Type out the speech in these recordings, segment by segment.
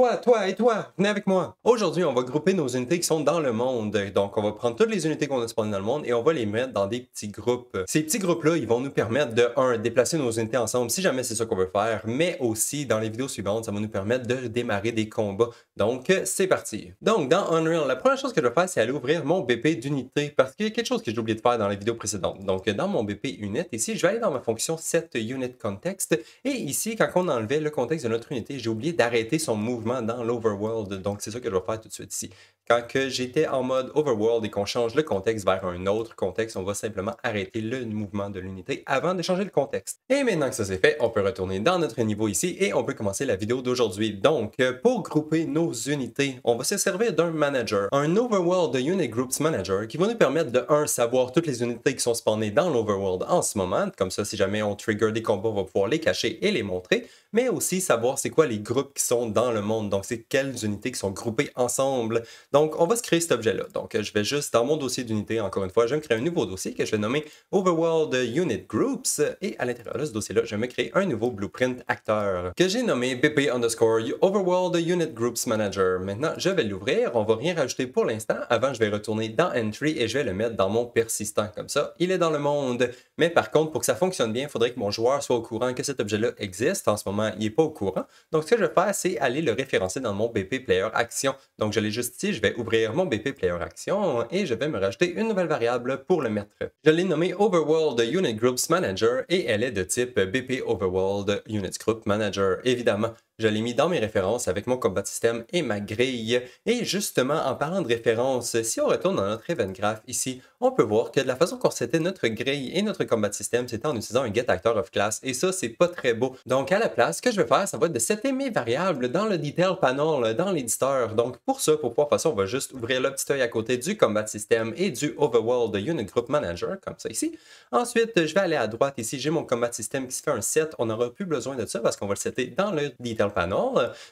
Toi, toi et toi, venez avec moi. Aujourd'hui, on va grouper nos unités qui sont dans le monde. Donc, on va prendre toutes les unités qu'on a spawnées dans le monde et on va les mettre dans des petits groupes. Ces petits groupes-là, ils vont nous permettre de, un, déplacer nos unités ensemble si jamais c'est ça qu'on veut faire, mais aussi dans les vidéos suivantes, ça va nous permettre de démarrer des combats. Donc, c'est parti. Donc, dans Unreal, la première chose que je vais faire, c'est aller ouvrir mon BP d'unité parce qu'il y a quelque chose que j'ai oublié de faire dans les vidéos précédentes. Donc, dans mon BP unit, ici, je vais aller dans ma fonction set unit context et ici, quand on enlevait le contexte de notre unité, j'ai oublié d'arrêter son mouvement dans l'overworld. Donc, c'est ça que je vais faire tout de suite ici. Quand j'étais en mode overworld et qu'on change le contexte vers un autre contexte, on va simplement arrêter le mouvement de l'unité avant de changer le contexte. Et maintenant que ça c'est fait, on peut retourner dans notre niveau ici et on peut commencer la vidéo d'aujourd'hui. Donc, euh, pour grouper nos unités, on va se servir d'un manager, un overworld unit groups manager qui va nous permettre de 1. savoir toutes les unités qui sont spawnées dans l'overworld en ce moment. Comme ça, si jamais on trigger des combats, on va pouvoir les cacher et les montrer mais aussi savoir c'est quoi les groupes qui sont dans le monde. Donc, c'est quelles unités qui sont groupées ensemble. Donc, on va se créer cet objet-là. Donc, je vais juste dans mon dossier d'unité, encore une fois, je vais me créer un nouveau dossier que je vais nommer Overworld Unit Groups. Et à l'intérieur de ce dossier-là, je vais me créer un nouveau blueprint acteur que j'ai nommé BP underscore Overworld Unit Groups Manager. Maintenant, je vais l'ouvrir. On va rien rajouter pour l'instant. Avant, je vais retourner dans Entry et je vais le mettre dans mon persistant. Comme ça, il est dans le monde. Mais par contre, pour que ça fonctionne bien, il faudrait que mon joueur soit au courant que cet objet-là existe en ce moment il n'est pas au courant. Donc, ce que je vais faire, c'est aller le référencer dans mon BP Player Action. Donc, je l'ai juste ici, je vais ouvrir mon BP Player Action et je vais me rajouter une nouvelle variable pour le mettre. Je l'ai nommé Overworld Unit Groups Manager et elle est de type BP Overworld Unit Group Manager. Évidemment, je l'ai mis dans mes références avec mon combat système et ma grille. Et justement, en parlant de références, si on retourne dans notre event graph ici, on peut voir que de la façon qu'on s'était notre grille et notre combat système, c'était en utilisant un get actor of class. Et ça, c'est pas très beau. Donc, à la place, ce que je vais faire, ça va être de setter mes variables dans le detail panel, euh, dans l'éditeur. Donc pour ça, pour pouvoir ça, on va juste ouvrir le petit œil à côté du Combat System et du Overworld Unit Group Manager, comme ça ici. Ensuite, je vais aller à droite ici, j'ai mon Combat System qui se fait un set. On n'aura plus besoin de ça parce qu'on va le setter dans le detail panel.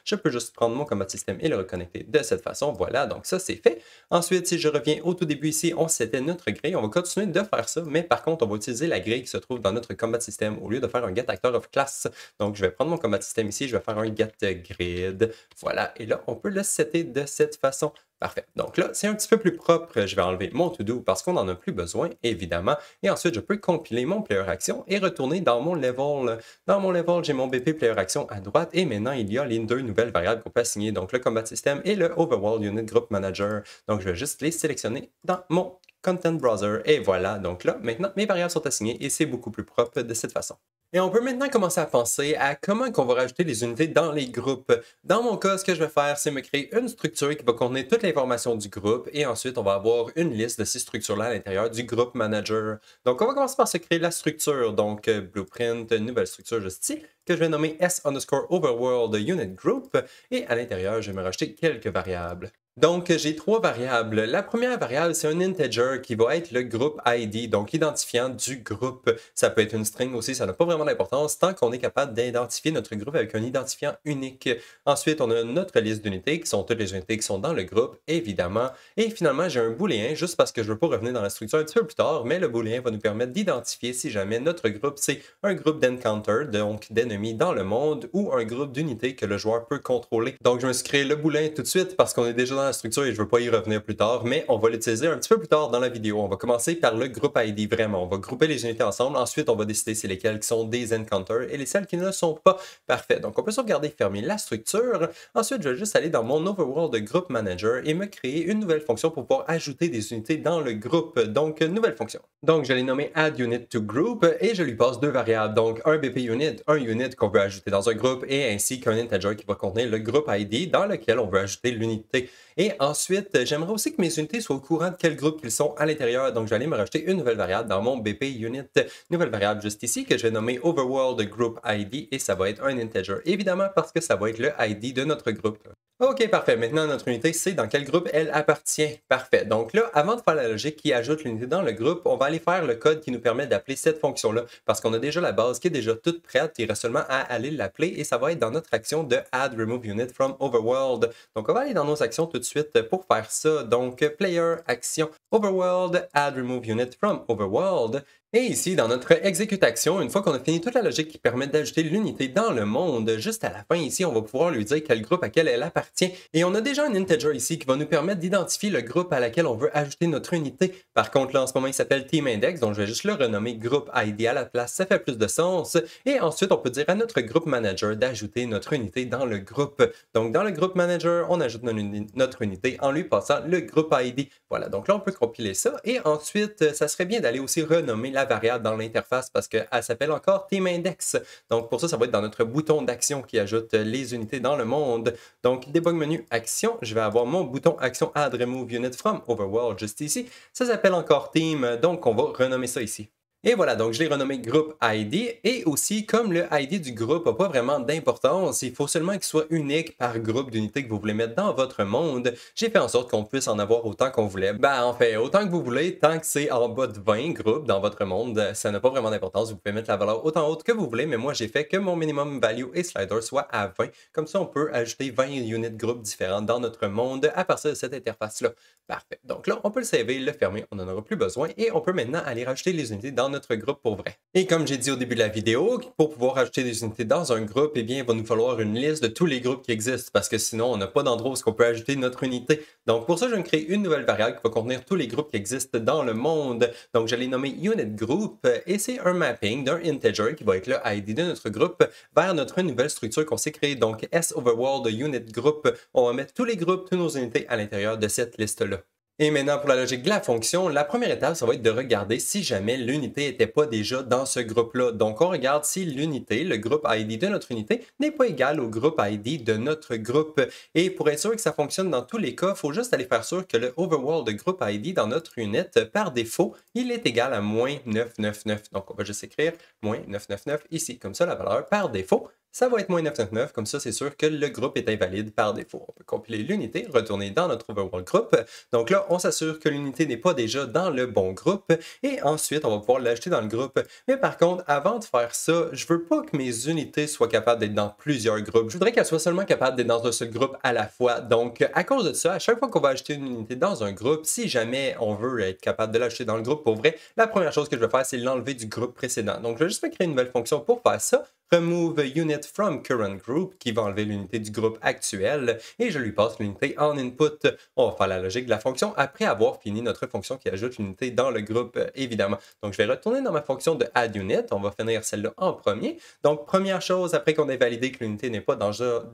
Je peux juste prendre mon Combat System et le reconnecter de cette façon. Voilà, donc ça c'est fait. Ensuite, si je reviens au tout début ici, on settait notre grille. On va continuer de faire ça, mais par contre, on va utiliser la grille qui se trouve dans notre Combat System au lieu de faire un get actor of class. Donc je vais prendre mon combat système ici, je vais faire un get grid. Voilà, et là, on peut le setter de cette façon. Parfait. Donc là, c'est un petit peu plus propre. Je vais enlever mon to-do parce qu'on n'en a plus besoin, évidemment. Et ensuite, je peux compiler mon player action et retourner dans mon level. Dans mon level, j'ai mon BP player action à droite et maintenant, il y a les deux nouvelles variables qu'on peut assigner, donc le combat système et le overworld unit group manager. Donc, je vais juste les sélectionner dans mon content browser. Et voilà, donc là, maintenant, mes variables sont assignées et c'est beaucoup plus propre de cette façon. Et on peut maintenant commencer à penser à comment qu'on va rajouter les unités dans les groupes. Dans mon cas, ce que je vais faire, c'est me créer une structure qui va contenir les l'information du groupe et ensuite on va avoir une liste de ces structures-là à l'intérieur du groupe manager. Donc on va commencer par se créer la structure, donc euh, blueprint, nouvelle structure juste ici, que je vais nommer S underscore overworld unit group et à l'intérieur, je vais me rajouter quelques variables. Donc, j'ai trois variables. La première variable, c'est un integer qui va être le groupe ID, donc identifiant du groupe. Ça peut être une string aussi, ça n'a pas vraiment d'importance tant qu'on est capable d'identifier notre groupe avec un identifiant unique. Ensuite, on a notre liste d'unités qui sont toutes les unités qui sont dans le groupe, évidemment. Et finalement, j'ai un booléen juste parce que je veux pas revenir dans la structure un petit peu plus tard, mais le booléen va nous permettre d'identifier si jamais notre groupe, c'est un groupe d'encounters, donc d'ennemis dans le monde, ou un groupe d'unités que le joueur peut contrôler. Donc, je vais suis le booléen tout de suite parce qu'on est déjà dans structure et je ne veux pas y revenir plus tard, mais on va l'utiliser un petit peu plus tard dans la vidéo. On va commencer par le groupe ID vraiment. On va grouper les unités ensemble. Ensuite, on va décider c'est lesquelles qui sont des encounters et les celles qui ne sont pas. Parfait. Donc, on peut sauvegarder, fermer la structure. Ensuite, je vais juste aller dans mon overworld group manager et me créer une nouvelle fonction pour pouvoir ajouter des unités dans le groupe. Donc, nouvelle fonction. Donc, je l'ai nommé add unit to group et je lui passe deux variables. Donc, un BP unit, un unit qu'on veut ajouter dans un groupe et ainsi qu'un integer qui va contenir le groupe ID dans lequel on veut ajouter l'unité. Et ensuite, euh, j'aimerais aussi que mes unités soient au courant de quel groupe ils sont à l'intérieur. Donc, je vais aller me rajouter une nouvelle variable dans mon BP unit. Nouvelle variable juste ici que je vais nommer Overworld Group ID et ça va être un integer, évidemment, parce que ça va être le ID de notre groupe. OK, parfait. Maintenant, notre unité, sait dans quel groupe elle appartient. Parfait. Donc là, avant de faire la logique qui ajoute l'unité dans le groupe, on va aller faire le code qui nous permet d'appeler cette fonction-là parce qu'on a déjà la base qui est déjà toute prête. Il reste seulement à aller l'appeler et ça va être dans notre action de Add Remove Unit from Overworld. Donc, on va aller dans nos actions tout de suite pour faire ça. Donc, Player, Action, Overworld, Add Remove Unit from Overworld. Et ici, dans notre exécutation, une fois qu'on a fini toute la logique qui permet d'ajouter l'unité dans le monde, juste à la fin ici, on va pouvoir lui dire quel groupe à quel elle appartient. Et on a déjà un integer ici qui va nous permettre d'identifier le groupe à laquelle on veut ajouter notre unité. Par contre, là, en ce moment, il s'appelle team index, donc je vais juste le renommer groupe ID à la place, ça fait plus de sens. Et ensuite, on peut dire à notre groupe manager d'ajouter notre unité dans le groupe. Donc, dans le groupe manager, on ajoute notre unité en lui passant le groupe ID. Voilà, donc là, on peut compiler ça. Et ensuite, ça serait bien d'aller aussi renommer variable dans l'interface parce qu'elle s'appelle encore team index Donc pour ça, ça va être dans notre bouton d'action qui ajoute les unités dans le monde. Donc debug menu action, je vais avoir mon bouton action add remove unit from overworld juste ici. Ça s'appelle encore team, donc on va renommer ça ici. Et voilà, donc je l'ai renommé groupe ID. Et aussi, comme le ID du groupe n'a pas vraiment d'importance, il faut seulement qu'il soit unique par groupe d'unités que vous voulez mettre dans votre monde. J'ai fait en sorte qu'on puisse en avoir autant qu'on voulait. Bah en fait, autant que vous voulez, tant que c'est en bas de 20 groupes dans votre monde, ça n'a pas vraiment d'importance. Vous pouvez mettre la valeur autant haute que vous voulez, mais moi j'ai fait que mon minimum value et slider soit à 20. Comme ça, on peut ajouter 20 units de groupes différents dans notre monde à partir de cette interface-là. Parfait. Donc là, on peut le saver, le fermer, on n'en aura plus besoin et on peut maintenant aller rajouter les unités dans notre groupe pour vrai. Et comme j'ai dit au début de la vidéo, pour pouvoir ajouter des unités dans un groupe, eh bien, il va nous falloir une liste de tous les groupes qui existent parce que sinon, on n'a pas d'endroit où on peut ajouter notre unité. Donc, pour ça, je vais me créer une nouvelle variable qui va contenir tous les groupes qui existent dans le monde. Donc, je nommer unit group et c'est un mapping d'un integer qui va être le ID de notre groupe vers notre nouvelle structure qu'on s'est créée. Donc, S overworld unit group. On va mettre tous les groupes, toutes nos unités à l'intérieur de cette liste-là. Et maintenant, pour la logique de la fonction, la première étape, ça va être de regarder si jamais l'unité n'était pas déjà dans ce groupe-là. Donc, on regarde si l'unité, le groupe ID de notre unité, n'est pas égal au groupe ID de notre groupe. Et pour être sûr que ça fonctionne dans tous les cas, il faut juste aller faire sûr que le overworld de groupe ID dans notre unité, par défaut, il est égal à moins 999. Donc, on va juste écrire moins 999 ici. Comme ça, la valeur par défaut, ça va être moins 999, comme ça c'est sûr que le groupe est invalide par défaut. On peut compiler l'unité, retourner dans notre overworld group. Donc là, on s'assure que l'unité n'est pas déjà dans le bon groupe et ensuite on va pouvoir l'ajouter dans le groupe. Mais par contre, avant de faire ça, je veux pas que mes unités soient capables d'être dans plusieurs groupes. Je voudrais qu'elles soient seulement capables d'être dans un seul groupe à la fois. Donc à cause de ça, à chaque fois qu'on va acheter une unité dans un groupe, si jamais on veut être capable de l'acheter dans le groupe pour vrai, la première chose que je vais faire, c'est l'enlever du groupe précédent. Donc je vais juste créer une nouvelle fonction pour faire ça remove unit from current group qui va enlever l'unité du groupe actuel et je lui passe l'unité en input. On va faire la logique de la fonction après avoir fini notre fonction qui ajoute l'unité dans le groupe évidemment. Donc je vais retourner dans ma fonction de add unit. On va finir celle-là en premier. Donc première chose après qu'on ait validé que l'unité n'est pas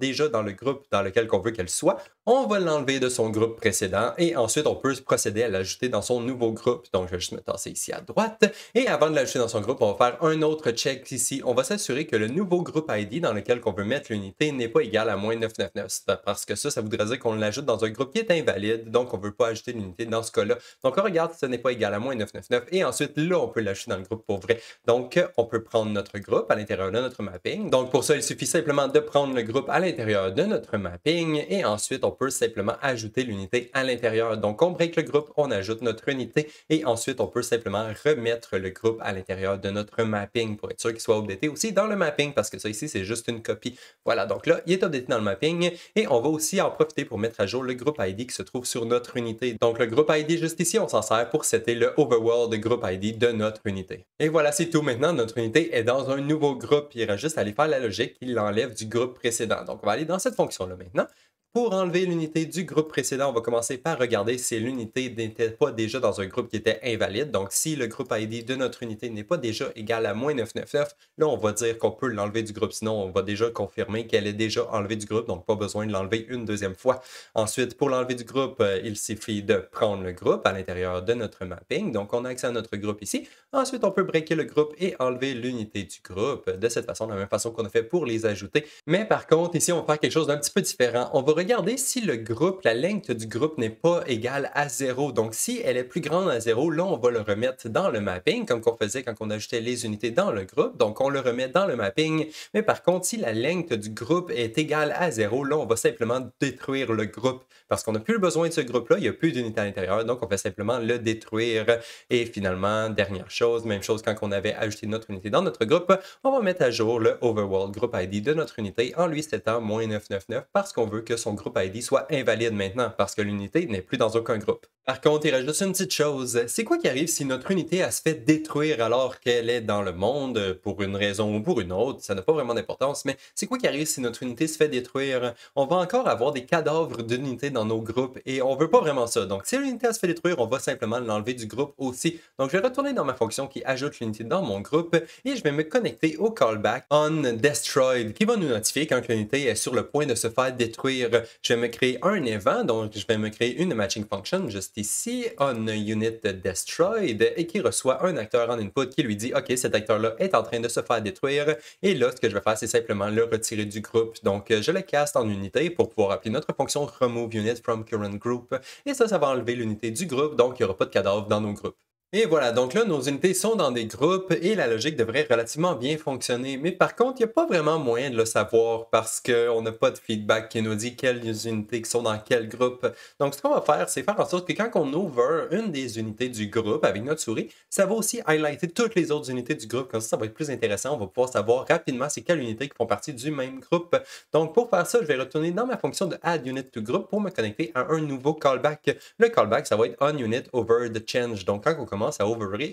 déjà dans le groupe dans lequel on veut qu'elle soit, on va l'enlever de son groupe précédent et ensuite on peut procéder à l'ajouter dans son nouveau groupe. Donc je vais juste me tasser ici à droite et avant de l'ajouter dans son groupe, on va faire un autre check ici. On va s'assurer que le nouveau groupe ID dans lequel on veut mettre l'unité n'est pas égal à moins 999. Parce que ça, ça voudrait dire qu'on l'ajoute dans un groupe qui est invalide, donc on ne veut pas ajouter l'unité dans ce cas-là. Donc on regarde si ce n'est pas égal à moins 999 et ensuite là, on peut l'ajouter dans le groupe pour vrai. Donc on peut prendre notre groupe à l'intérieur de notre mapping. Donc pour ça, il suffit simplement de prendre le groupe à l'intérieur de notre mapping et ensuite on peut simplement ajouter l'unité à l'intérieur. Donc on break le groupe, on ajoute notre unité et ensuite on peut simplement remettre le groupe à l'intérieur de notre mapping pour être sûr qu'il soit updaté aussi dans le mapping parce que ça ici, c'est juste une copie. Voilà, donc là, il est updaté dans le mapping et on va aussi en profiter pour mettre à jour le groupe ID qui se trouve sur notre unité. Donc le groupe ID juste ici, on s'en sert pour setter le overworld groupe ID de notre unité. Et voilà, c'est tout. Maintenant, notre unité est dans un nouveau groupe. Il reste juste à aller faire la logique qui l'enlève du groupe précédent. Donc on va aller dans cette fonction-là maintenant pour enlever l'unité du groupe précédent, on va commencer par regarder si l'unité n'était pas déjà dans un groupe qui était invalide. Donc, si le groupe ID de notre unité n'est pas déjà égal à moins 999, là, on va dire qu'on peut l'enlever du groupe. Sinon, on va déjà confirmer qu'elle est déjà enlevée du groupe, donc pas besoin de l'enlever une deuxième fois. Ensuite, pour l'enlever du groupe, euh, il suffit de prendre le groupe à l'intérieur de notre mapping. Donc, on a accès à notre groupe ici. Ensuite, on peut breaker le groupe et enlever l'unité du groupe de cette façon, de la même façon qu'on a fait pour les ajouter. Mais par contre, ici, on va faire quelque chose d'un petit peu différent. On va Regardez si le groupe, la length du groupe n'est pas égale à 0. Donc, si elle est plus grande à 0, là, on va le remettre dans le mapping, comme qu'on faisait quand on ajoutait les unités dans le groupe. Donc, on le remet dans le mapping. Mais par contre, si la length du groupe est égale à 0, là, on va simplement détruire le groupe parce qu'on n'a plus besoin de ce groupe-là. Il n'y a plus d'unité à l'intérieur. Donc, on va simplement le détruire. Et finalement, dernière chose, même chose quand on avait ajouté notre unité dans notre groupe, on va mettre à jour le overworld group ID de notre unité en lui 7 moins 999 parce qu'on veut que son groupe ID soit invalide maintenant parce que l'unité n'est plus dans aucun groupe. Par contre, il rajoute une petite chose. C'est quoi qui arrive si notre unité a se fait détruire alors qu'elle est dans le monde euh, pour une raison ou pour une autre? Ça n'a pas vraiment d'importance, mais c'est quoi qui arrive si notre unité se fait détruire? On va encore avoir des cadavres d'unités dans nos groupes et on veut pas vraiment ça. Donc, si l'unité se fait détruire, on va simplement l'enlever du groupe aussi. Donc, je vais retourner dans ma fonction qui ajoute l'unité dans mon groupe et je vais me connecter au callback on destroyed qui va nous notifier quand l'unité est sur le point de se faire détruire. Je vais me créer un event, donc je vais me créer une matching function juste ici on unit destroyed et qui reçoit un acteur en input qui lui dit OK, cet acteur-là est en train de se faire détruire. Et là, ce que je vais faire, c'est simplement le retirer du groupe. Donc, euh, je le caste en unité pour pouvoir appeler notre fonction remove unit from current group. Et ça, ça va enlever l'unité du groupe. Donc, il n'y aura pas de cadavre dans nos groupes. Et voilà, donc là, nos unités sont dans des groupes et la logique devrait relativement bien fonctionner. Mais par contre, il n'y a pas vraiment moyen de le savoir parce qu'on n'a pas de feedback qui nous dit quelles unités qui sont dans quel groupe. Donc, ce qu'on va faire, c'est faire en sorte que quand on ouvre une des unités du groupe avec notre souris, ça va aussi highlighter toutes les autres unités du groupe. Comme ça, ça va être plus intéressant. On va pouvoir savoir rapidement c'est quelles unités qui font partie du même groupe. Donc, pour faire ça, je vais retourner dans ma fonction de add unit to group pour me connecter à un nouveau callback. Le callback, ça va être on unit over the change. Donc, quand on commence à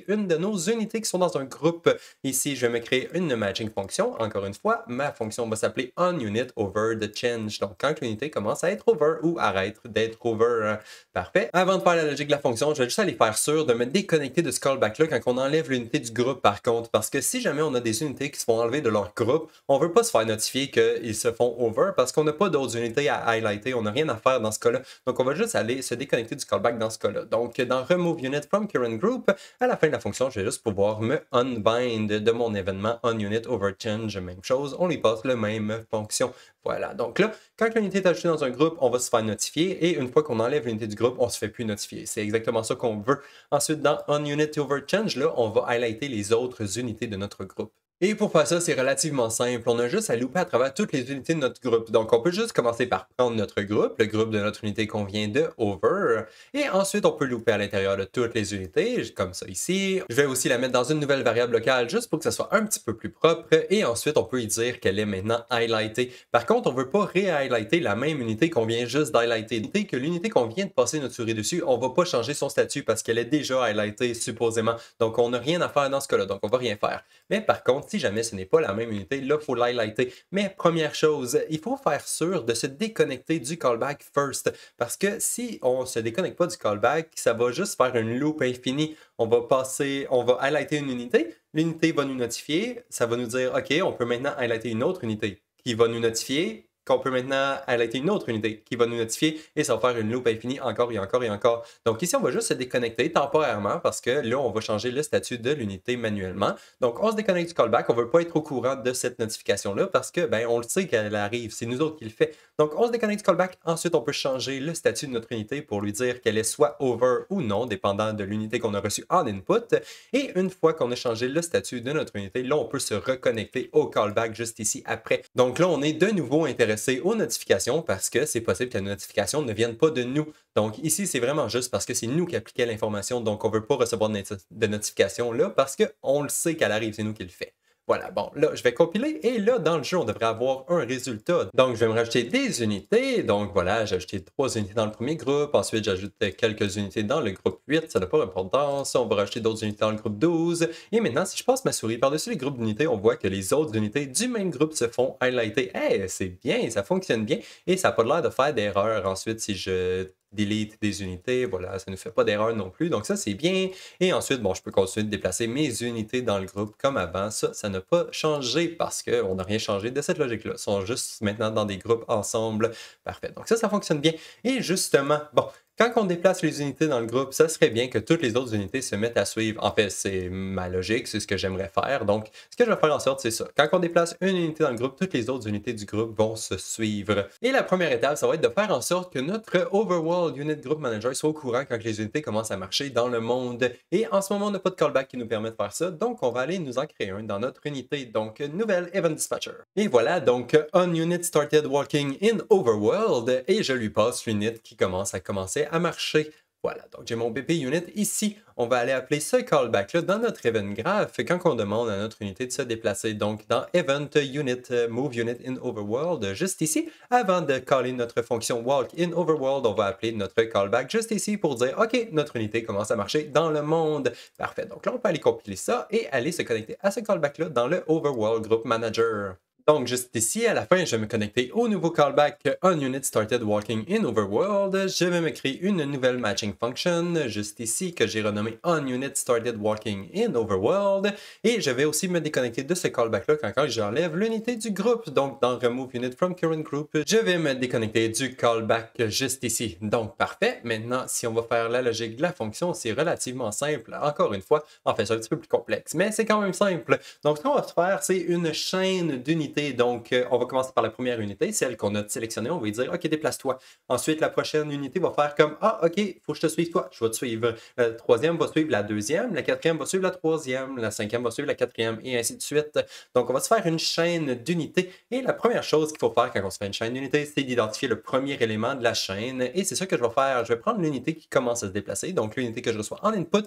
une de nos unités qui sont dans un groupe. Ici, je vais me créer une matching fonction. Encore une fois, ma fonction va s'appeler unit over the change. Donc, quand l'unité commence à être over ou arrête d'être over. Hein. Parfait. Avant de faire la logique de la fonction, je vais juste aller faire sûr de me déconnecter de ce callback-là quand on enlève l'unité du groupe, par contre. Parce que si jamais on a des unités qui se font enlever de leur groupe, on ne veut pas se faire notifier qu'ils se font over parce qu'on n'a pas d'autres unités à highlighter. On n'a rien à faire dans ce cas-là. Donc, on va juste aller se déconnecter du callback dans ce cas-là. Donc, dans remove unit from current group, à la fin de la fonction, je vais juste pouvoir me unbind de mon événement onUnit overchange, même chose. On lui passe la même fonction. Voilà, donc là, quand l'unité est ajoutée dans un groupe, on va se faire notifier et une fois qu'on enlève l'unité du groupe, on se fait plus notifier. C'est exactement ça qu'on veut. Ensuite, dans over overchange, là, on va highlighter les autres unités de notre groupe. Et pour faire ça, c'est relativement simple. On a juste à louper à travers toutes les unités de notre groupe. Donc, on peut juste commencer par prendre notre groupe, le groupe de notre unité qu'on vient de, over. Et ensuite, on peut louper à l'intérieur de toutes les unités, comme ça ici. Je vais aussi la mettre dans une nouvelle variable locale, juste pour que ça soit un petit peu plus propre. Et ensuite, on peut y dire qu'elle est maintenant highlightée. Par contre, on ne veut pas ré highlighter la même unité qu'on vient juste d'highlighter. Dès que l'unité qu'on vient de passer notre souris dessus, on ne va pas changer son statut parce qu'elle est déjà highlightée, supposément. Donc, on n'a rien à faire dans ce cas-là. Donc, on va rien faire. Mais par contre, si jamais ce n'est pas la même unité, là, il faut l'highlighter. Mais première chose, il faut faire sûr de se déconnecter du callback first. Parce que si on ne se déconnecte pas du callback, ça va juste faire une loop infinie. On va passer, on va highlighter une unité, l'unité va nous notifier, ça va nous dire, OK, on peut maintenant highlighter une autre unité qui va nous notifier, qu'on peut maintenant été une autre unité qui va nous notifier et ça va faire une loupe infinie encore et encore et encore. Donc ici, on va juste se déconnecter temporairement parce que là, on va changer le statut de l'unité manuellement. Donc on se déconnecte du callback, on ne veut pas être au courant de cette notification-là parce que ben, on le sait qu'elle arrive, c'est nous autres qui le fait. Donc on se déconnecte du callback, ensuite on peut changer le statut de notre unité pour lui dire qu'elle est soit over ou non, dépendant de l'unité qu'on a reçue en input. Et une fois qu'on a changé le statut de notre unité, là, on peut se reconnecter au callback juste ici après. Donc là, on est de nouveau intéressé c'est aux notifications parce que c'est possible que les notifications ne viennent pas de nous. Donc ici, c'est vraiment juste parce que c'est nous qui appliquons l'information, donc on ne veut pas recevoir de notification là parce qu'on le sait qu'elle arrive, c'est nous qui le fait. Voilà, bon, là, je vais compiler et là, dans le jeu, on devrait avoir un résultat. Donc, je vais me rajouter des unités. Donc, voilà, j'ai ajouté trois unités dans le premier groupe. Ensuite, j'ajoute quelques unités dans le groupe 8. Ça n'a pas d'importance. On va rajouter d'autres unités dans le groupe 12. Et maintenant, si je passe ma souris par-dessus les groupes d'unités, on voit que les autres unités du même groupe se font highlighter. Eh, c'est bien, ça fonctionne bien et ça n'a pas l'air de faire d'erreur. Ensuite, si je delete des unités, voilà, ça ne fait pas d'erreur non plus, donc ça c'est bien. Et ensuite, bon, je peux continuer de déplacer mes unités dans le groupe comme avant, ça, ça n'a pas changé parce qu'on n'a rien changé de cette logique-là. Ils sont juste maintenant dans des groupes ensemble, parfait. Donc ça, ça fonctionne bien. Et justement, bon, quand on déplace les unités dans le groupe, ça serait bien que toutes les autres unités se mettent à suivre. En fait, c'est ma logique, c'est ce que j'aimerais faire. Donc, ce que je vais faire en sorte, c'est ça. Quand on déplace une unité dans le groupe, toutes les autres unités du groupe vont se suivre. Et la première étape, ça va être de faire en sorte que notre Overworld Unit Group Manager soit au courant quand les unités commencent à marcher dans le monde. Et en ce moment, on n'a pas de callback qui nous permet de faire ça, donc on va aller nous en créer un dans notre unité. Donc, nouvelle Event Dispatcher. Et voilà, donc, On Unit Started Walking in Overworld, et je lui passe l'unit qui commence à commencer à marcher. Voilà, donc j'ai mon BP unit ici. On va aller appeler ce callback-là dans notre event graph quand on demande à notre unité de se déplacer. Donc dans event unit euh, move unit in overworld, juste ici, avant de caller notre fonction walk in overworld, on va appeler notre callback juste ici pour dire OK, notre unité commence à marcher dans le monde. Parfait. Donc là, on peut aller compiler ça et aller se connecter à ce callback-là dans le overworld group manager. Donc, juste ici, à la fin, je vais me connecter au nouveau callback unit started walking in overworld. Je vais me créer une nouvelle matching function, juste ici, que j'ai renommée unit started walking in overworld. Et je vais aussi me déconnecter de ce callback-là quand, quand j'enlève l'unité du groupe. Donc, dans remove unit from current group, je vais me déconnecter du callback juste ici. Donc, parfait. Maintenant, si on va faire la logique de la fonction, c'est relativement simple. Encore une fois, en fait, c'est un petit peu plus complexe, mais c'est quand même simple. Donc, ce qu'on va faire, c'est une chaîne d'unités donc, euh, on va commencer par la première unité, celle qu'on a sélectionnée. On va dire, OK, déplace-toi. Ensuite, la prochaine unité va faire comme, ah, OK, faut que je te suive, toi. Je vais te suivre. Euh, la troisième va suivre la deuxième. La quatrième va suivre la troisième. La cinquième va suivre la quatrième et ainsi de suite. Donc, on va se faire une chaîne d'unités. Et la première chose qu'il faut faire quand on se fait une chaîne d'unités, c'est d'identifier le premier élément de la chaîne. Et c'est ça que je vais faire. Je vais prendre l'unité qui commence à se déplacer, donc l'unité que je reçois en input,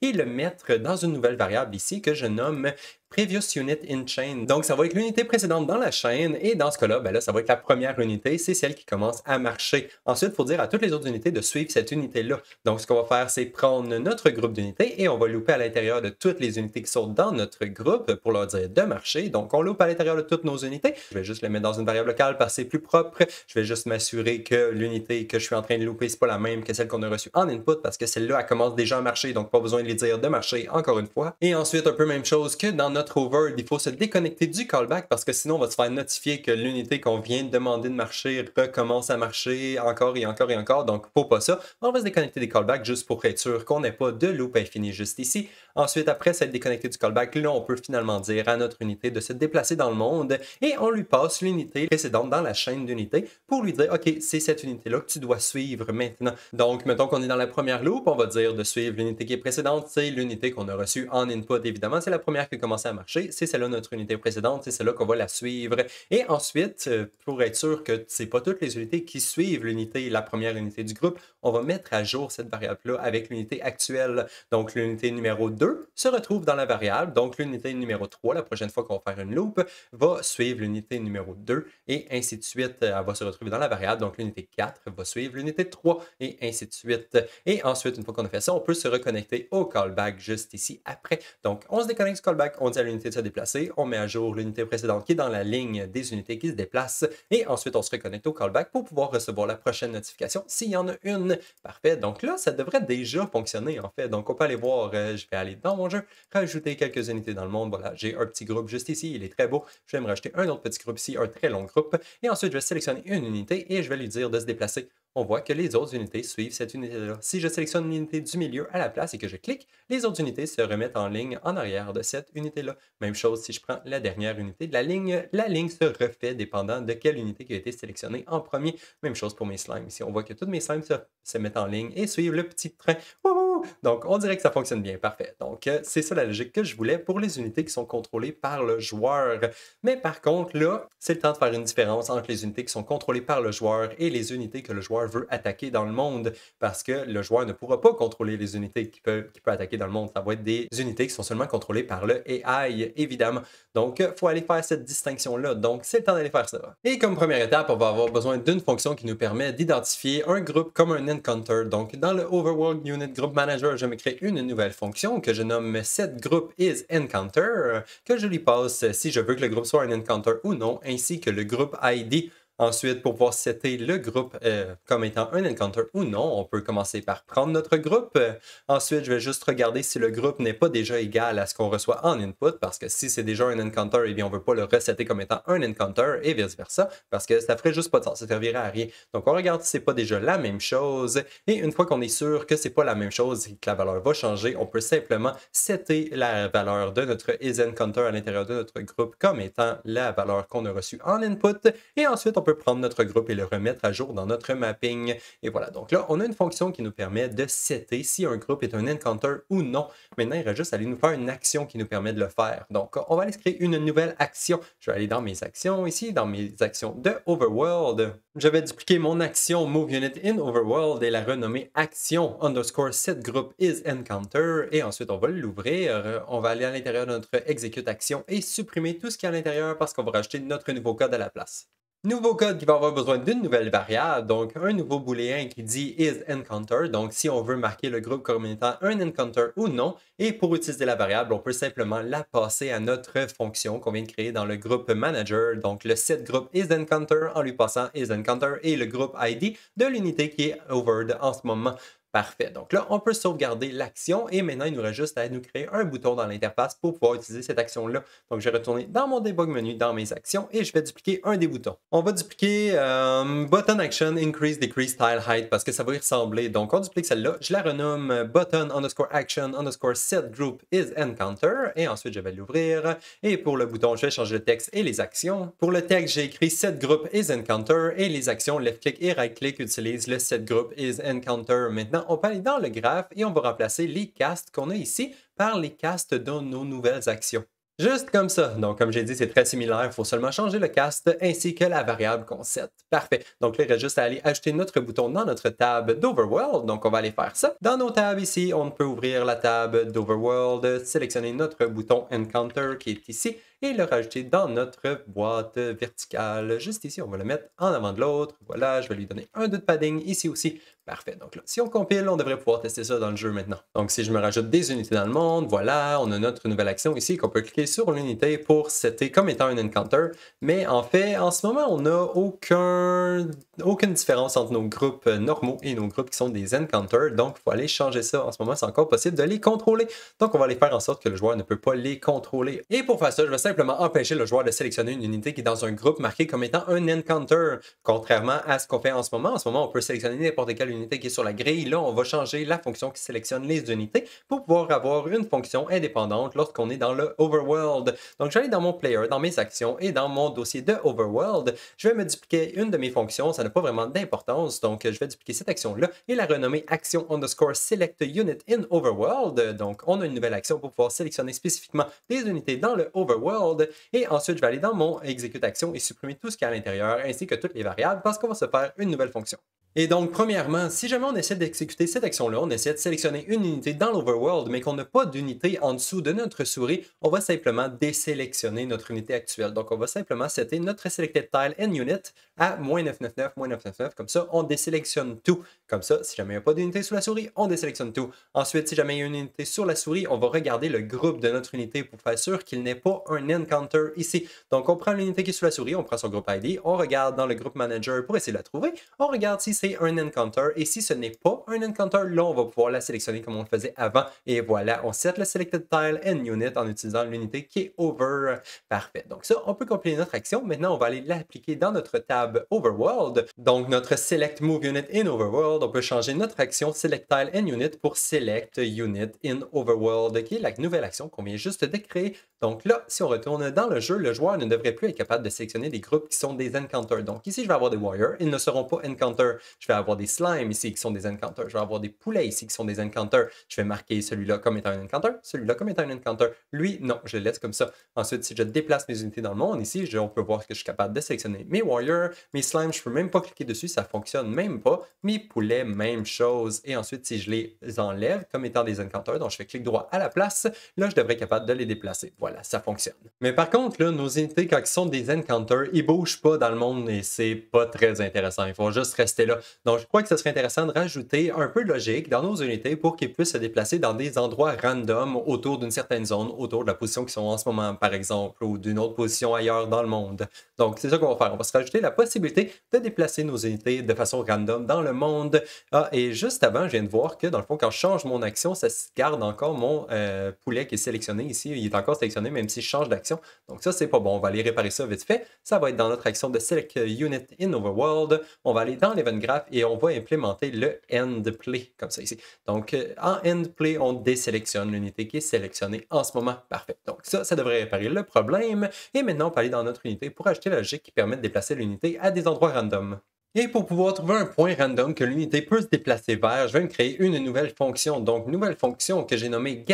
et le mettre dans une nouvelle variable ici que je nomme Previous Unit in Chain. Donc, ça va être l'unité précédente dans la chaîne. Et dans ce cas-là, ben là, ça va être la première unité. C'est celle qui commence à marcher. Ensuite, il faut dire à toutes les autres unités de suivre cette unité-là. Donc, ce qu'on va faire, c'est prendre notre groupe d'unités et on va louper à l'intérieur de toutes les unités qui sont dans notre groupe pour leur dire de marcher. Donc, on loupe à l'intérieur de toutes nos unités. Je vais juste les mettre dans une variable locale parce que c'est plus propre. Je vais juste m'assurer que l'unité que je suis en train de louper, c'est pas la même que celle qu'on a reçue en input parce que celle-là, commence déjà à marcher. Donc, pas besoin de lui dire de marcher encore une fois. Et ensuite, un peu même chose que dans notre notre over, il faut se déconnecter du callback parce que sinon, on va se faire notifier que l'unité qu'on vient de demander de marcher recommence à marcher encore et encore et encore. Donc, pour pas ça. On va se déconnecter des callbacks juste pour être sûr qu'on n'ait pas de loop infini juste ici. Ensuite, après s'être déconnecté du callback, là, on peut finalement dire à notre unité de se déplacer dans le monde et on lui passe l'unité précédente dans la chaîne d'unité pour lui dire, OK, c'est cette unité-là que tu dois suivre maintenant. Donc, mettons qu'on est dans la première loop, on va dire de suivre l'unité qui est précédente. C'est l'unité qu'on a reçue en input, évidemment. C'est la première qui commence à marché, c'est celle-là notre unité précédente, c'est celle-là qu'on va la suivre. Et ensuite, euh, pour être sûr que c'est pas toutes les unités qui suivent l'unité, la première unité du groupe, on va mettre à jour cette variable-là avec l'unité actuelle. Donc, l'unité numéro 2 se retrouve dans la variable. Donc, l'unité numéro 3, la prochaine fois qu'on va faire une loop, va suivre l'unité numéro 2 et ainsi de suite. Euh, elle va se retrouver dans la variable. Donc, l'unité 4 va suivre l'unité 3 et ainsi de suite. Et ensuite, une fois qu'on a fait ça, on peut se reconnecter au callback juste ici après. Donc, on se déconnecte du callback, on dit à l'unité de se déplacer, on met à jour l'unité précédente qui est dans la ligne des unités qui se déplacent et ensuite, on se reconnecte au callback pour pouvoir recevoir la prochaine notification s'il y en a une. Parfait. Donc là, ça devrait déjà fonctionner en fait. Donc on peut aller voir, euh, je vais aller dans mon jeu, rajouter quelques unités dans le monde. Voilà, j'ai un petit groupe juste ici, il est très beau. Je vais me rajouter un autre petit groupe ici, un très long groupe. Et ensuite, je vais sélectionner une unité et je vais lui dire de se déplacer on voit que les autres unités suivent cette unité-là. Si je sélectionne l'unité du milieu à la place et que je clique, les autres unités se remettent en ligne en arrière de cette unité-là. Même chose si je prends la dernière unité de la ligne, la ligne se refait dépendant de quelle unité qui a été sélectionnée en premier. Même chose pour mes slimes. Ici, on voit que toutes mes slimes se, mettent en ligne et suivent le petit train. Donc, on dirait que ça fonctionne bien. Parfait. Donc, euh, c'est ça la logique que je voulais pour les unités qui sont contrôlées par le joueur. Mais par contre, là, c'est le temps de faire une différence entre les unités qui sont contrôlées par le joueur et les unités que le joueur veut attaquer dans le monde. Parce que le joueur ne pourra pas contrôler les unités qui peut, qui peut attaquer dans le monde. Ça va être des unités qui sont seulement contrôlées par le AI, évidemment. Donc, il euh, faut aller faire cette distinction-là. Donc, c'est le temps d'aller faire ça. Et comme première étape, on va avoir besoin d'une fonction qui nous permet d'identifier un groupe comme un encounter. Donc, dans le Overworld Unit Group Manager, je me crée une nouvelle fonction que je nomme setGroupIsEncounter is encounter, euh, que je lui passe si je veux que le groupe soit un encounter ou non, ainsi que le groupe ID Ensuite, pour pouvoir setter le groupe euh, comme étant un encounter ou non, on peut commencer par prendre notre groupe. Euh, ensuite, je vais juste regarder si le groupe n'est pas déjà égal à ce qu'on reçoit en input, parce que si c'est déjà un encounter, eh bien, on ne veut pas le resetter comme étant un encounter et vice-versa, parce que ça ne ferait juste pas de sens, ça ne servirait à rien. Donc, on regarde si ce n'est pas déjà la même chose. Et une fois qu'on est sûr que ce n'est pas la même chose et que la valeur va changer, on peut simplement setter la valeur de notre isEncounter à l'intérieur de notre groupe comme étant la valeur qu'on a reçue en input. Et ensuite, on peut prendre notre groupe et le remettre à jour dans notre mapping. Et voilà, donc là, on a une fonction qui nous permet de setter si un groupe est un encounter ou non. Maintenant, il va juste aller nous faire une action qui nous permet de le faire. Donc, on va aller créer une nouvelle action. Je vais aller dans mes actions ici, dans mes actions de Overworld. Je vais dupliquer mon action Move Unit in Overworld et la renommer action underscore set group is encounter. Et ensuite, on va l'ouvrir. On va aller à l'intérieur de notre execute action et supprimer tout ce qui est à l'intérieur parce qu'on va rajouter notre nouveau code à la place. Nouveau code qui va avoir besoin d'une nouvelle variable, donc un nouveau booléen qui dit is donc si on veut marquer le groupe comme un encounter ou non, et pour utiliser la variable, on peut simplement la passer à notre fonction qu'on vient de créer dans le groupe manager, donc le site groupe « is en lui passant isEncounter » et le groupe ID de l'unité qui est over en ce moment. Parfait. Donc là, on peut sauvegarder l'action et maintenant, il nous reste juste à nous créer un bouton dans l'interface pour pouvoir utiliser cette action-là. Donc, je vais retourner dans mon debug menu, dans mes actions et je vais dupliquer un des boutons. On va dupliquer euh, button action increase, decrease, tile height parce que ça va y ressembler. Donc, on duplique celle-là. Je la renomme euh, button underscore action underscore set group is encounter et ensuite, je vais l'ouvrir. Et pour le bouton, je vais changer le texte et les actions. Pour le texte, j'ai écrit set group is encounter et les actions left-click et right-click utilisent le set group is encounter. Maintenant, on peut aller dans le graphe et on va remplacer les castes qu'on a ici par les castes de nos nouvelles actions. Juste comme ça. Donc, comme j'ai dit, c'est très similaire. Il faut seulement changer le cast ainsi que la variable qu'on set. Parfait. Donc, là, il reste juste à aller ajouter notre bouton dans notre table d'Overworld. Donc, on va aller faire ça. Dans nos tables ici, on peut ouvrir la table d'Overworld, sélectionner notre bouton Encounter qui est ici, et le rajouter dans notre boîte verticale. Juste ici, on va le mettre en avant de l'autre. Voilà, je vais lui donner un de padding ici aussi. Parfait. Donc là, si on compile, on devrait pouvoir tester ça dans le jeu maintenant. Donc si je me rajoute des unités dans le monde, voilà, on a notre nouvelle action ici qu'on peut cliquer sur l'unité pour setter comme étant un encounter. Mais en fait, en ce moment, on n'a aucun, aucune différence entre nos groupes normaux et nos groupes qui sont des encounters. Donc il faut aller changer ça. En ce moment, c'est encore possible de les contrôler. Donc on va aller faire en sorte que le joueur ne peut pas les contrôler. Et pour faire ça, je vais simplement empêcher le joueur de sélectionner une unité qui est dans un groupe marqué comme étant un encounter, contrairement à ce qu'on fait en ce moment. En ce moment, on peut sélectionner n'importe quelle unité qui est sur la grille. Là, on va changer la fonction qui sélectionne les unités pour pouvoir avoir une fonction indépendante lorsqu'on est dans le overworld. Donc, j'allais dans mon player, dans mes actions et dans mon dossier de overworld. Je vais me dupliquer une de mes fonctions. Ça n'a pas vraiment d'importance. Donc, je vais dupliquer cette action-là et la renommer action underscore select unit in overworld. Donc, on a une nouvelle action pour pouvoir sélectionner spécifiquement des unités dans le overworld et ensuite, je vais aller dans mon exécute action et supprimer tout ce qui est à l'intérieur ainsi que toutes les variables parce qu'on va se faire une nouvelle fonction. Et donc, premièrement, si jamais on essaie d'exécuter cette action-là, on essaie de sélectionner une unité dans l'overworld, mais qu'on n'a pas d'unité en dessous de notre souris, on va simplement désélectionner notre unité actuelle. Donc, on va simplement setter notre selected tile and unit à moins 999, moins 999. Comme ça, on désélectionne tout. Comme ça, si jamais il n'y a pas d'unité sous la souris, on désélectionne tout. Ensuite, si jamais il y a une unité sur la souris, on va regarder le groupe de notre unité pour faire sûr qu'il n'est pas un encounter ici. Donc, on prend l'unité qui est sous la souris, on prend son groupe ID, on regarde dans le groupe manager pour essayer de la trouver, on regarde si c'est un encounter et si ce n'est pas un encounter, là, on va pouvoir la sélectionner comme on le faisait avant. Et voilà, on set le selected tile and unit en utilisant l'unité qui est over. Parfait. Donc ça, on peut compléter notre action. Maintenant, on va aller l'appliquer dans notre table Overworld. Donc notre Select Move Unit in Overworld, on peut changer notre action Select Tile and Unit pour Select Unit in Overworld, qui est la nouvelle action qu'on vient juste de créer. Donc là, si on retourne dans le jeu, le joueur ne devrait plus être capable de sélectionner des groupes qui sont des encounters. Donc ici, je vais avoir des warriors, ils ne seront pas encounters. Je vais avoir des slimes ici qui sont des encounters. Je vais avoir des poulets ici qui sont des encounters. Je vais marquer celui-là comme étant un encounter, celui-là comme étant un encounter. Lui, non, je le laisse comme ça. Ensuite, si je déplace mes unités dans le monde ici, on peut voir que je suis capable de sélectionner mes warriors, mes slimes, je ne peux même pas cliquer dessus, ça ne fonctionne même pas. Mes poulets, même chose. Et ensuite, si je les enlève comme étant des encounters, donc je fais clic droit à la place, là, je devrais être capable de les déplacer. Voilà ça fonctionne. Mais par contre, là, nos unités, quand ils sont des encounters, ils bougent pas dans le monde et c'est pas très intéressant. Ils vont juste rester là. Donc, je crois que ce serait intéressant de rajouter un peu de logique dans nos unités pour qu'ils puissent se déplacer dans des endroits random autour d'une certaine zone, autour de la position qu'ils sont en ce moment, par exemple, ou d'une autre position ailleurs dans le monde. Donc, c'est ça qu'on va faire. On va se rajouter la possibilité de déplacer nos unités de façon random dans le monde. Ah, et juste avant, je viens de voir que, dans le fond, quand je change mon action, ça garde encore mon euh, poulet qui est sélectionné ici. Il est encore sélectionné même si je change d'action. Donc ça, c'est pas bon. On va aller réparer ça vite fait. Ça va être dans notre action de Select Unit in Overworld. On va aller dans l'Event Graph et on va implémenter le End Play, comme ça ici. Donc euh, en End Play, on désélectionne l'unité qui est sélectionnée en ce moment. Parfait. Donc ça, ça devrait réparer le problème. Et maintenant, on va aller dans notre unité pour acheter la logique qui permet de déplacer l'unité à des endroits random. Et pour pouvoir trouver un point random que l'unité peut se déplacer vers, je vais me créer une nouvelle fonction. Donc, nouvelle fonction que j'ai nommée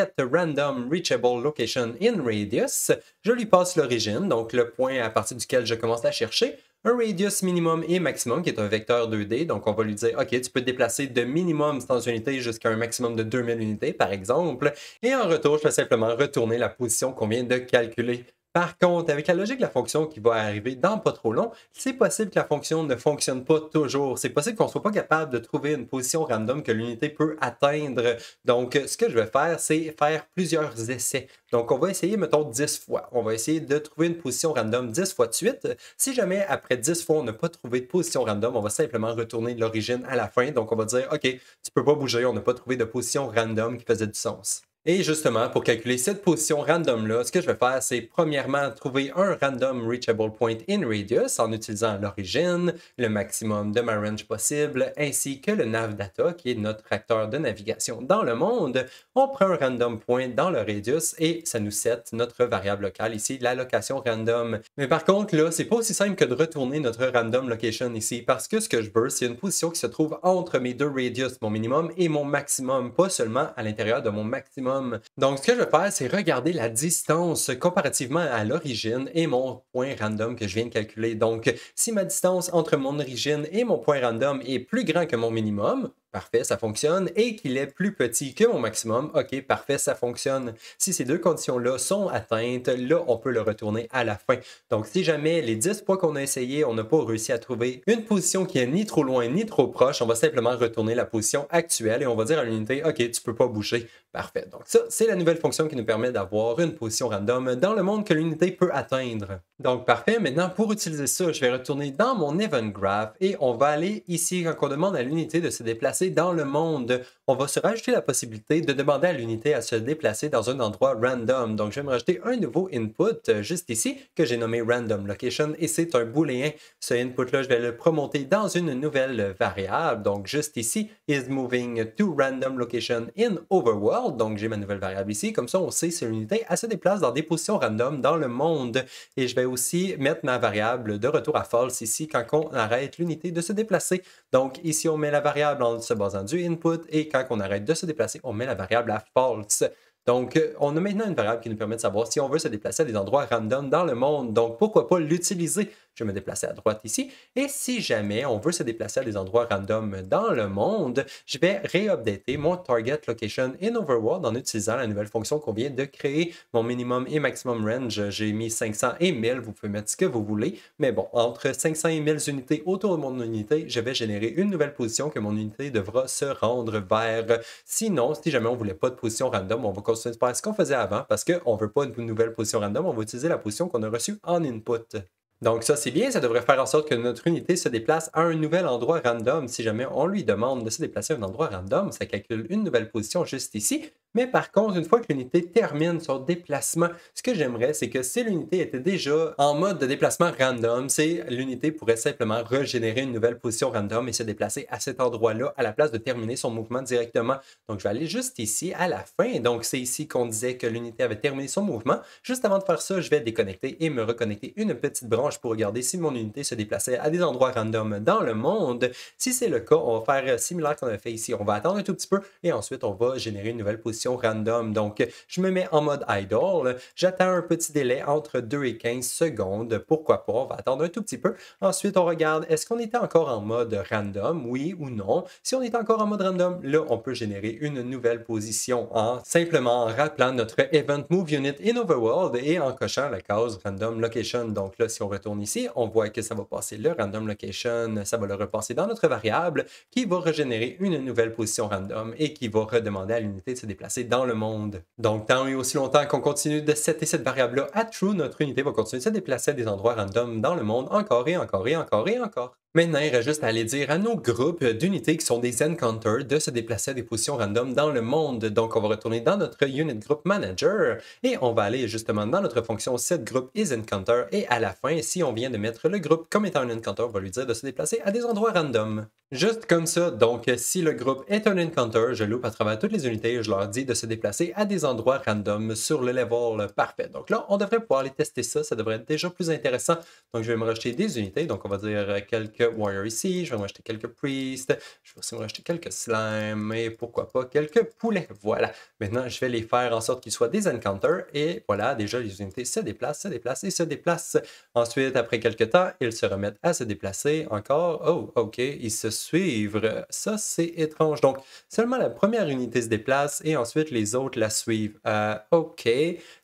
radius. Je lui passe l'origine, donc le point à partir duquel je commence à chercher, un radius minimum et maximum qui est un vecteur 2D. Donc, on va lui dire, OK, tu peux déplacer de minimum 100 unité jusqu'à un maximum de 2000 unités, par exemple. Et en retour, je vais simplement retourner la position qu'on vient de calculer. Par contre, avec la logique de la fonction qui va arriver dans pas trop long, c'est possible que la fonction ne fonctionne pas toujours. C'est possible qu'on ne soit pas capable de trouver une position random que l'unité peut atteindre. Donc, ce que je vais faire, c'est faire plusieurs essais. Donc, on va essayer, mettons, 10 fois. On va essayer de trouver une position random 10 fois de suite. Si jamais après 10 fois, on n'a pas trouvé de position random, on va simplement retourner de l'origine à la fin. Donc, on va dire, OK, tu peux pas bouger, on n'a pas trouvé de position random qui faisait du sens. Et justement, pour calculer cette position random-là, ce que je vais faire, c'est premièrement trouver un random reachable point in radius en utilisant l'origine, le maximum de ma range possible, ainsi que le nav data qui est notre acteur de navigation dans le monde. On prend un random point dans le radius et ça nous set notre variable locale ici, la location random. Mais par contre, là, c'est pas aussi simple que de retourner notre random location ici, parce que ce que je veux, c'est une position qui se trouve entre mes deux radius, mon minimum et mon maximum, pas seulement à l'intérieur de mon maximum donc, ce que je vais faire, c'est regarder la distance comparativement à l'origine et mon point random que je viens de calculer. Donc, si ma distance entre mon origine et mon point random est plus grand que mon minimum, parfait, ça fonctionne, et qu'il est plus petit que mon maximum, ok, parfait, ça fonctionne. Si ces deux conditions-là sont atteintes, là, on peut le retourner à la fin. Donc, si jamais les 10 fois qu'on a essayé, on n'a pas réussi à trouver une position qui est ni trop loin ni trop proche, on va simplement retourner la position actuelle et on va dire à l'unité, ok, tu peux pas bouger, parfait. Donc, ça, c'est la nouvelle fonction qui nous permet d'avoir une position random dans le monde que l'unité peut atteindre. Donc, parfait, maintenant, pour utiliser ça, je vais retourner dans mon event graph et on va aller ici, quand on demande à l'unité de se déplacer dans le monde on va se rajouter la possibilité de demander à l'unité à se déplacer dans un endroit random. Donc, je vais me rajouter un nouveau input euh, juste ici que j'ai nommé random location et c'est un booléen. Ce input-là, je vais le promonter dans une nouvelle variable. Donc, juste ici, is moving to random location in overworld. Donc, j'ai ma nouvelle variable ici. Comme ça, on sait si l'unité se déplace dans des positions random dans le monde. Et je vais aussi mettre ma variable de retour à false ici quand on arrête l'unité de se déplacer. Donc, ici, on met la variable en se basant du input et quand qu'on arrête de se déplacer, on met la variable à false. Donc, euh, on a maintenant une variable qui nous permet de savoir si on veut se déplacer à des endroits random dans le monde. Donc, pourquoi pas l'utiliser je vais me déplacer à droite ici. Et si jamais on veut se déplacer à des endroits random dans le monde, je vais réupdater mon target location in Overworld en utilisant la nouvelle fonction qu'on vient de créer. Mon minimum et maximum range, j'ai mis 500 et 1000. Vous pouvez mettre ce que vous voulez. Mais bon, entre 500 et 1000 unités autour de mon unité, je vais générer une nouvelle position que mon unité devra se rendre vers. Sinon, si jamais on ne voulait pas de position random, on va continuer de ce qu'on faisait avant parce qu'on ne veut pas une nouvelle position random. On va utiliser la position qu'on a reçue en input. Donc ça, c'est bien, ça devrait faire en sorte que notre unité se déplace à un nouvel endroit random. Si jamais on lui demande de se déplacer à un endroit random, ça calcule une nouvelle position juste ici. Mais par contre, une fois que l'unité termine son déplacement, ce que j'aimerais, c'est que si l'unité était déjà en mode de déplacement random, c'est l'unité pourrait simplement régénérer une nouvelle position random et se déplacer à cet endroit-là à la place de terminer son mouvement directement. Donc, je vais aller juste ici à la fin. Donc, c'est ici qu'on disait que l'unité avait terminé son mouvement. Juste avant de faire ça, je vais déconnecter et me reconnecter une petite branche pour regarder si mon unité se déplaçait à des endroits random dans le monde. Si c'est le cas, on va faire similaire qu'on a fait ici. On va attendre un tout petit peu et ensuite, on va générer une nouvelle position random. Donc, je me mets en mode idle. J'attends un petit délai entre 2 et 15 secondes. Pourquoi pas? On va attendre un tout petit peu. Ensuite, on regarde est-ce qu'on était encore en mode random, oui ou non. Si on est encore en mode random, là, on peut générer une nouvelle position en simplement rappelant notre Event Move Unit in Overworld et en cochant la case Random Location. Donc là, si on retourne ici, on voit que ça va passer le Random Location, ça va le repasser dans notre variable qui va régénérer une nouvelle position random et qui va redemander à l'unité de se déplacer dans le monde. Donc, tant et aussi longtemps qu'on continue de setter cette variable-là à true, notre unité va continuer de se déplacer à des endroits random dans le monde encore et encore et encore et encore. Maintenant, il reste juste à aller dire à nos groupes d'unités qui sont des encounters de se déplacer à des positions random dans le monde. Donc, on va retourner dans notre unit group manager et on va aller justement dans notre fonction set group is encounter et à la fin, si on vient de mettre le groupe comme étant un encounter, on va lui dire de se déplacer à des endroits random. Juste comme ça, donc si le groupe est un encounter, je loupe à travers toutes les unités, je leur dis de se déplacer à des endroits random sur le level parfait. Donc là, on devrait pouvoir aller tester ça. Ça devrait être déjà plus intéressant. Donc, je vais me rejeter des unités. Donc, on va dire euh, quelques warriors ici. Je vais me quelques priests. Je vais aussi me rejeter quelques slimes et pourquoi pas quelques poulets. Voilà. Maintenant, je vais les faire en sorte qu'ils soient des encounters. Et voilà, déjà, les unités se déplacent, se déplacent et se déplacent. Ensuite, après quelques temps, ils se remettent à se déplacer encore. Oh, OK, ils se suivent. Ça, c'est étrange. Donc, seulement la première unité se déplace et ensuite, ensuite les autres la suivent. Euh, OK,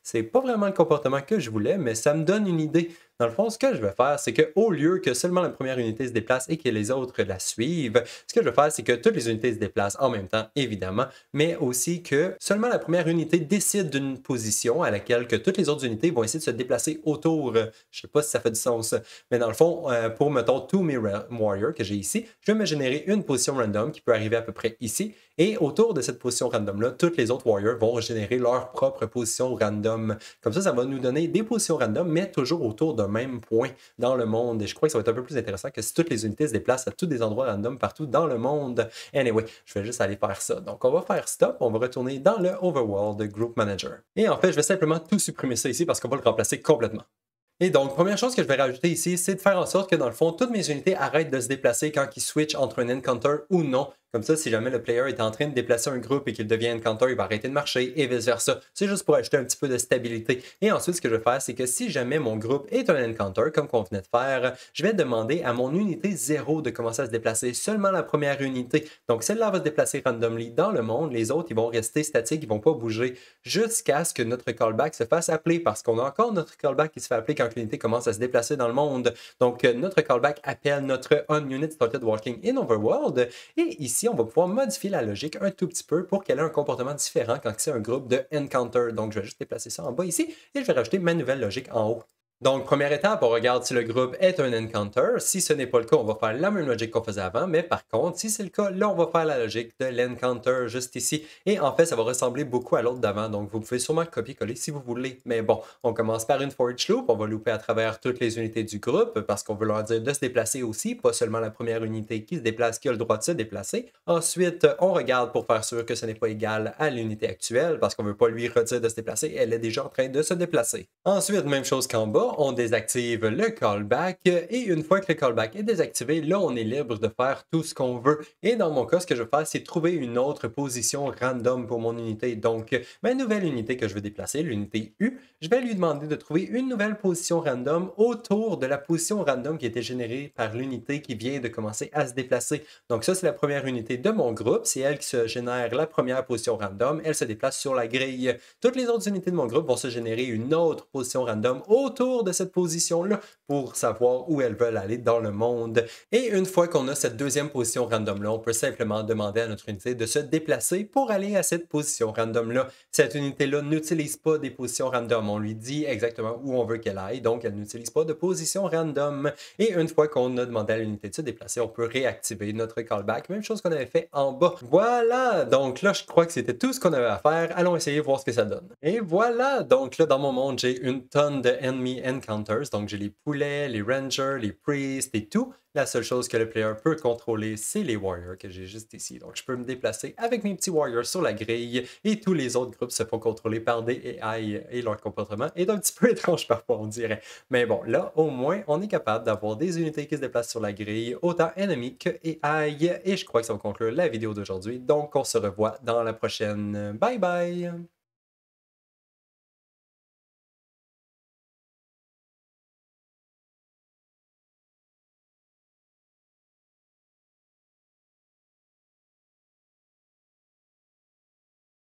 c'est pas vraiment le comportement que je voulais, mais ça me donne une idée. Dans le fond, ce que je vais faire, c'est qu'au lieu que seulement la première unité se déplace et que les autres la suivent, ce que je vais faire, c'est que toutes les unités se déplacent en même temps, évidemment, mais aussi que seulement la première unité décide d'une position à laquelle que toutes les autres unités vont essayer de se déplacer autour. Je sais pas si ça fait du sens, mais dans le fond, euh, pour mettons tous mes warriors que j'ai ici, je vais me générer une position random qui peut arriver à peu près ici. Et autour de cette position random-là, toutes les autres warriors vont générer leur propre position random. Comme ça, ça va nous donner des positions random, mais toujours autour d'un même point dans le monde. Et je crois que ça va être un peu plus intéressant que si toutes les unités se déplacent à tous des endroits random partout dans le monde. Anyway, je vais juste aller faire ça. Donc, on va faire stop. On va retourner dans le Overworld Group Manager. Et en fait, je vais simplement tout supprimer ça ici parce qu'on va le remplacer complètement. Et donc, première chose que je vais rajouter ici, c'est de faire en sorte que dans le fond, toutes mes unités arrêtent de se déplacer quand ils switchent entre un encounter ou non comme ça, si jamais le player est en train de déplacer un groupe et qu'il devient un il va arrêter de marcher et vice-versa. C'est juste pour ajouter un petit peu de stabilité. Et ensuite, ce que je vais faire, c'est que si jamais mon groupe est un encounter, comme qu'on venait de faire, je vais demander à mon unité 0 de commencer à se déplacer, seulement la première unité. Donc celle-là va se déplacer randomly dans le monde, les autres, ils vont rester statiques, ils ne vont pas bouger jusqu'à ce que notre callback se fasse appeler, parce qu'on a encore notre callback qui se fait appeler quand l'unité commence à se déplacer dans le monde. Donc euh, notre callback appelle notre on-unit started walking in overworld. Et ici, on va pouvoir modifier la logique un tout petit peu pour qu'elle ait un comportement différent quand c'est un groupe de encounter. Donc, je vais juste déplacer ça en bas ici et je vais rajouter ma nouvelle logique en haut. Donc, première étape, on regarde si le groupe est un encounter. Si ce n'est pas le cas, on va faire la même logique qu'on faisait avant, mais par contre, si c'est le cas, là, on va faire la logique de l'encounter juste ici. Et en fait, ça va ressembler beaucoup à l'autre d'avant, donc vous pouvez sûrement copier-coller si vous voulez. Mais bon, on commence par une for loop, on va louper à travers toutes les unités du groupe parce qu'on veut leur dire de se déplacer aussi, pas seulement la première unité qui se déplace, qui a le droit de se déplacer. Ensuite, on regarde pour faire sûr que ce n'est pas égal à l'unité actuelle parce qu'on ne veut pas lui redire de se déplacer, elle est déjà en train de se déplacer. Ensuite, même chose qu'en bas, on désactive le callback et une fois que le callback est désactivé, là, on est libre de faire tout ce qu'on veut. Et dans mon cas, ce que je vais faire, c'est trouver une autre position random pour mon unité. Donc, ma nouvelle unité que je veux déplacer, l'unité U, je vais lui demander de trouver une nouvelle position random autour de la position random qui a été générée par l'unité qui vient de commencer à se déplacer. Donc, ça, c'est la première unité de mon groupe. C'est elle qui se génère la première position random. Elle se déplace sur la grille. Toutes les autres unités de mon groupe vont se générer une autre position random autour de cette position-là pour savoir où elles veulent aller dans le monde. Et une fois qu'on a cette deuxième position random-là, on peut simplement demander à notre unité de se déplacer pour aller à cette position random-là. Cette unité-là n'utilise pas des positions random. On lui dit exactement où on veut qu'elle aille, donc elle n'utilise pas de position random. Et une fois qu'on a demandé à l'unité de se déplacer, on peut réactiver notre callback, même chose qu'on avait fait en bas. Voilà, donc là, je crois que c'était tout ce qu'on avait à faire. Allons essayer de voir ce que ça donne. Et voilà, donc là, dans mon monde, j'ai une tonne de ennemis encounters, donc j'ai les poulets, les rangers, les priests et tout. La seule chose que le player peut contrôler, c'est les warriors que j'ai juste ici. Donc je peux me déplacer avec mes petits warriors sur la grille et tous les autres groupes se font contrôler par des AI et leur comportement est un petit peu étrange parfois, on dirait. Mais bon, là, au moins, on est capable d'avoir des unités qui se déplacent sur la grille, autant ennemis que AI. Et je crois que ça va conclure la vidéo d'aujourd'hui. Donc on se revoit dans la prochaine. Bye bye!